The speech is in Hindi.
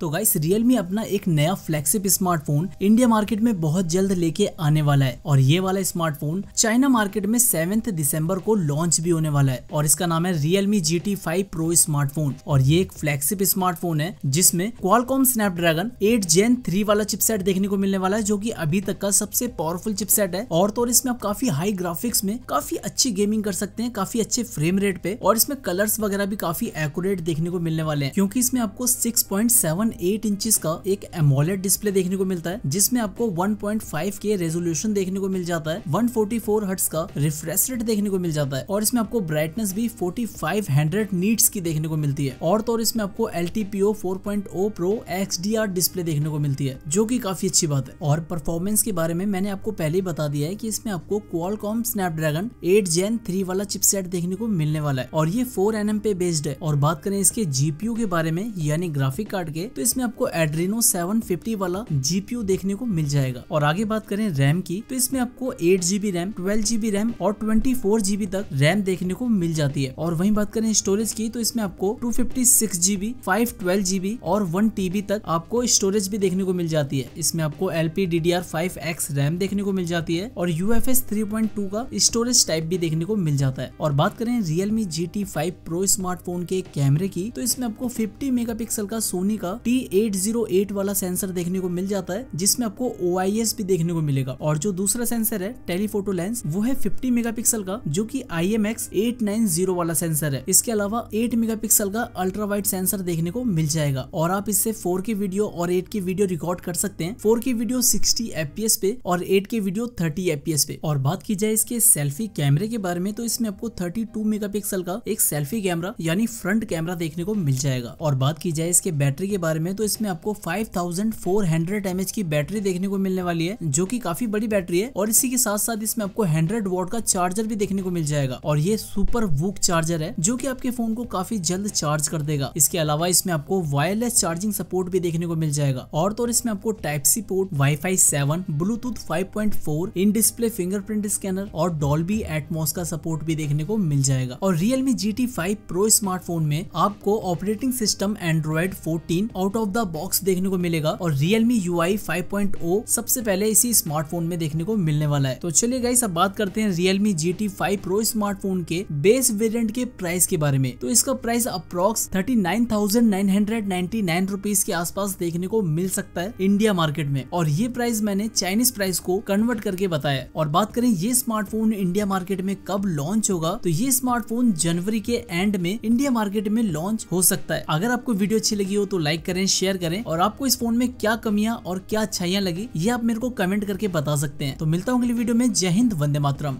तो गाइस रियलमी अपना एक नया फ्लैगशिप स्मार्टफोन इंडिया मार्केट में बहुत जल्द लेके आने वाला है और ये वाला स्मार्टफोन चाइना मार्केट में सेवेंथ दिसंबर को लॉन्च भी होने वाला है और इसका नाम है Realme G T five Pro smartphone और ये एक फ्लैगशिप स्मार्टफोन है जिसमें Qualcomm Snapdragon eight Gen three वाला चिपसेट देखने को मिलने वाला है जो की अभी तक का सबसे पावरफुल चिपसेट है और तो और इसमें आप काफी हाई ग्राफिक्स में काफी अच्छी गेमिंग कर सकते हैं काफी अच्छे फ्रेम रेट पे और इसमें कलर्स वगैरह भी काफी एक्यूरेट देखने को मिलने वाले हैं क्योंकि इसमें आपको सिक्स पॉइंट सेवन 1.8 इंचेस का एक एमोलेट डिस्प्ले देखने को मिलता है जिसमें आपको 1.5 के रेजोल्यूशन देखने को मिल जाता है 144 हर्ट्स का रिफ्रेश रेट देखने को मिल जाता है और इसमें आपको ब्राइटनेस भी 4500 नीट्स की देखने को मिलती है और तो और इसमें आपको L T P O four point O pro X D R display देखने को मिलती है जो की काफी अच्छी बात है और परफॉर्मेंस के बारे में मैंने आपको पहले ही बता दिया है की इसमें आपको Qualcomm dragon eight Gen three वाला चिपसेट देखने को मिलने वाला है और ये फोर एन पे बेस्ड है और बात करें इसके जीपीयू के बारे में यानी ग्राफिक कार्ड के तो इसमें आपको एड्रीनो 750 वाला जीपीयू देखने को मिल जाएगा और आगे बात करें रैम की तो इसमें आपको eight GB RAM twelve GB RAM और ट्वेंटी फोर जीबी तक रैम देखने को मिल जाती है और वही बात करें स्टोरेज की तो इसमें आपको two fifty six GB five twelve GB और वन टीबी तक आपको स्टोरेज भी देखने को मिल जाती है इसमें आपको L P D D R five X RAM देखने को मिल जाती है और U F S three point two का स्टोरेज टाइप भी देखने को मिल जाता है और बात करें Realme G T five Pro smartphone के कैमरे की तो इसमें आपको फिफ्टी मेगा पिक्सल का सोनी का एट वाला सेंसर देखने को मिल जाता है जिसमें आपको ओ भी देखने को मिलेगा और जो दूसरा सेंसर है टेलीफोटो लेंस वो है फिफ्टी मेगापिक्सल का जो की I M X eight nine zero वाला सेंसर है इसके अलावा एट मेगा का अल्ट्रा वाइट सेंसर देखने को मिल जाएगा और आप इससे फोर के वीडियो और एट के वीडियो रिकॉर्ड कर सकते हैं फोर के वीडियो सिक्सटी एफ पे और एट के वीडियो थर्टी एफ पे और बात की जाए इसके सेल्फी कैमरे के बारे में तो इसमें आपको थर्टी टू मेगा का एक सेल्फी कैमरा यानी फ्रंट कैमरा देखने को मिल जाएगा और बात की जाए इसके बैटरी के बारे बारे में तो इसमें आपको five thousand four hundred M H की बैटरी देखने को मिलने वाली है जो की काफी बड़ी बैटरी है और इसी के साथ साथ इसमें आपको हंड्रेड वॉट का चार्जर भी देखने को मिल जाएगा और ये सुपर वुक चार्जर है जो की आपके फोन को काफी जल्द चार्ज कर देगा इसके अलावा इसमें आपको वायरलेस चार्जिंग सपोर्ट भी देखने को मिल जाएगा और तो इसमें आपको type C port wifi seven Bluetooth five point four in display fingerprint scanner और डॉल्बी एटमोस का सपोर्ट भी देखने को मिल जाएगा और Realme G T five Pro smartphone में आपको ऑपरेटिंग सिस्टम एंड्रॉइड फोर्टीन और आउट ऑफ द बॉक्स देखने को मिलेगा और रियलमी यू आई सबसे पहले इसी स्मार्टफोन में देखने को मिलने वाला है तो चलिए गाइस अब बात करते हैं Realme G T five Pro smartphone के बेस वेरियंट के प्राइस के बारे में तो इसका price approx thirty nine thousand nine hundred ninety nine rupees के आसपास देखने को मिल सकता है इंडिया मार्केट में और ये प्राइस मैंने चाइनीज प्राइस को कन्वर्ट करके बताया और बात करें ये स्मार्टफोन इंडिया मार्केट में कब लॉन्च होगा तो ये स्मार्टफोन जनवरी के एंड में इंडिया मार्केट में लॉन्च हो सकता है अगर आपको वीडियो अच्छी लगी हो तो लाइक करें करें शेयर करें और आपको इस फोन में क्या कमियां और क्या अच्छाइयां लगी ये आप मेरे को कमेंट करके बता सकते हैं तो मिलता हूँ अगली वीडियो में जय हिंद वंदे मातरम